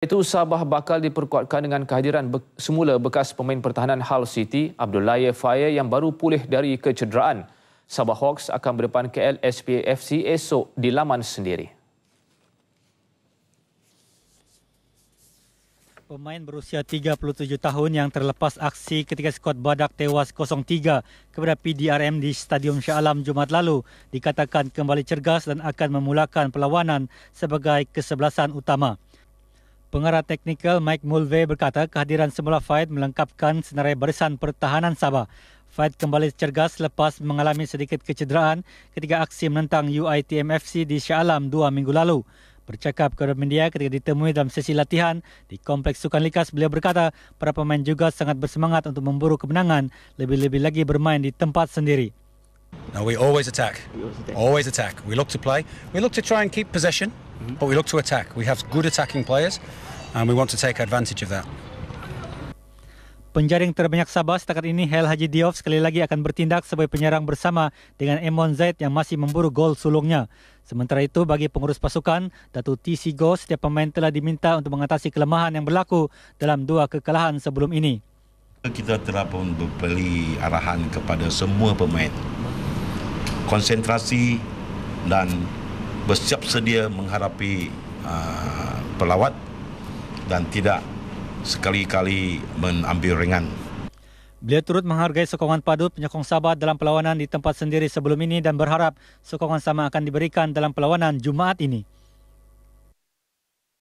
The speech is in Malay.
Itu Sabah bakal diperkuatkan dengan kehadiran be- semula bekas pemain pertahanan Hull City, Abdullaye Faye yang baru pulih dari kecederaan. Sabah Hawks akan berdepan KL SPFC esok di laman sendiri. Pemain berusia 37 tahun yang terlepas aksi ketika skuad Badak tewas 0-3 kepada PDRM di Stadium Shah Alam Jumat lalu dikatakan kembali cergas dan akan memulakan perlawanan sebagai kesebelasan utama. Pengarah teknikal Mike Mulvey berkata kehadiran semula Fahid melengkapkan senarai barisan pertahanan Sabah. Fahid kembali cergas lepas mengalami sedikit kecederaan ketika aksi menentang UITMFC di Shah Alam dua minggu lalu. Bercakap kepada media ketika ditemui dalam sesi latihan di Kompleks Sukan Likas, beliau berkata para pemain juga sangat bersemangat untuk memburu kemenangan, lebih-lebih lagi bermain di tempat sendiri. Now we always attack. always attack. We look to play. We look to try and keep possession but we look to attack. We have good attacking players and we want to take advantage of that. Penjaring terbanyak Sabah setakat ini Hel Haji Diof sekali lagi akan bertindak sebagai penyerang bersama dengan Emon Zaid yang masih memburu gol sulungnya. Sementara itu bagi pengurus pasukan, Datu T. Sigo setiap pemain telah diminta untuk mengatasi kelemahan yang berlaku dalam dua kekalahan sebelum ini. Kita telah pun beri arahan kepada semua pemain. Konsentrasi dan bersiap sedia menghadapi uh, pelawat dan tidak sekali-kali mengambil ringan. Beliau turut menghargai sokongan padu penyokong Sabah dalam perlawanan di tempat sendiri sebelum ini dan berharap sokongan sama akan diberikan dalam perlawanan Jumaat ini.